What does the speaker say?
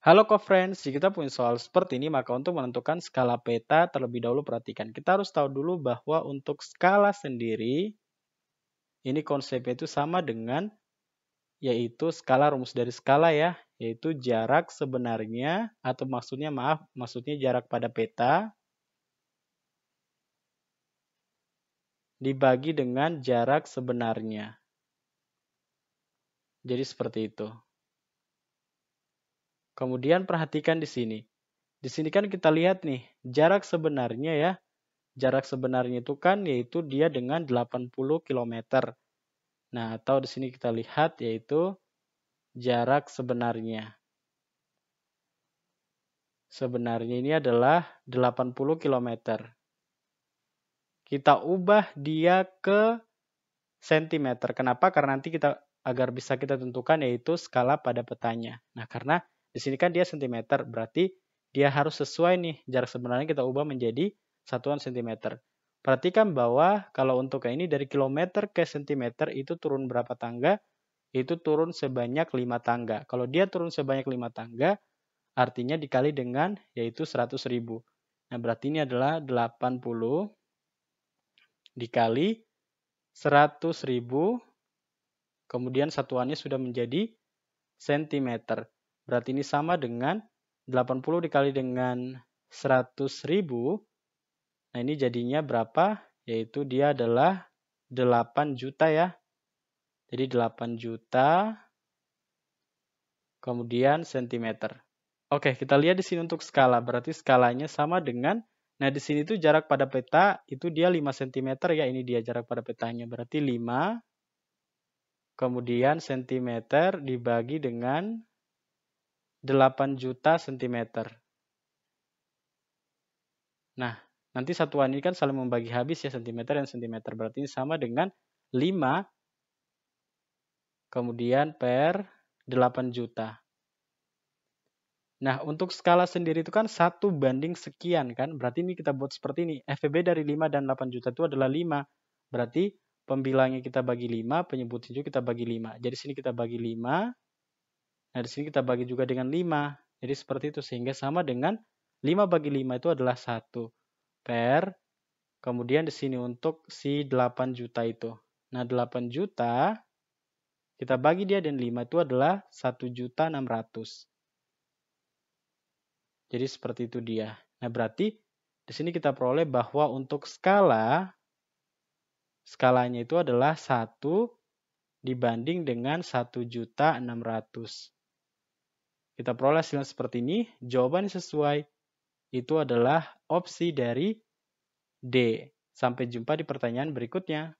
Halo co-friends, jika kita punya soal seperti ini, maka untuk menentukan skala peta terlebih dahulu perhatikan. Kita harus tahu dulu bahwa untuk skala sendiri, ini konsepnya itu sama dengan yaitu skala rumus dari skala ya, yaitu jarak sebenarnya atau maksudnya maaf, maksudnya jarak pada peta dibagi dengan jarak sebenarnya. Jadi seperti itu. Kemudian perhatikan di sini. Di sini kan kita lihat nih, jarak sebenarnya ya. Jarak sebenarnya itu kan yaitu dia dengan 80 km. Nah, atau di sini kita lihat yaitu jarak sebenarnya. Sebenarnya ini adalah 80 km. Kita ubah dia ke cm. Kenapa? Karena nanti kita agar bisa kita tentukan yaitu skala pada petanya. Nah, karena di sini kan dia sentimeter, berarti dia harus sesuai nih jarak sebenarnya kita ubah menjadi satuan sentimeter. Perhatikan bahwa kalau untuk ini dari kilometer ke sentimeter itu turun berapa tangga? Itu turun sebanyak 5 tangga. Kalau dia turun sebanyak 5 tangga, artinya dikali dengan yaitu 100.000. Nah, berarti ini adalah 80 dikali 100.000, kemudian satuannya sudah menjadi sentimeter. Berarti ini sama dengan 80 dikali dengan 100 ribu. Nah ini jadinya berapa? Yaitu dia adalah 8 juta ya. Jadi 8 juta kemudian sentimeter. Oke, kita lihat di sini untuk skala. Berarti skalanya sama dengan, nah di sini itu jarak pada peta itu dia 5 cm ya. Ini dia jarak pada petanya. Berarti 5, kemudian sentimeter dibagi dengan 8 juta cm. Nah, nanti satuan ini kan saling membagi habis ya cm dan cm. Berarti ini sama dengan 5 kemudian per 8 juta. Nah, untuk skala sendiri itu kan satu banding sekian kan. Berarti ini kita buat seperti ini. FVB dari 5 dan 8 juta itu adalah 5. Berarti pembilangnya kita bagi 5, penyebutnya juga kita bagi 5. Jadi sini kita bagi 5, Nah, di sini kita bagi juga dengan 5. Jadi seperti itu sehingga sama dengan 5 bagi 5 itu adalah 1 per kemudian di sini untuk si 8 juta itu. Nah, 8 juta kita bagi dia dan 5 itu adalah 1 juta 600. Jadi seperti itu dia. Nah, berarti di sini kita peroleh bahwa untuk skala skalanya itu adalah 1 dibanding dengan 1 juta 600 kita peroleh hasilnya seperti ini, jawaban sesuai itu adalah opsi dari D. Sampai jumpa di pertanyaan berikutnya.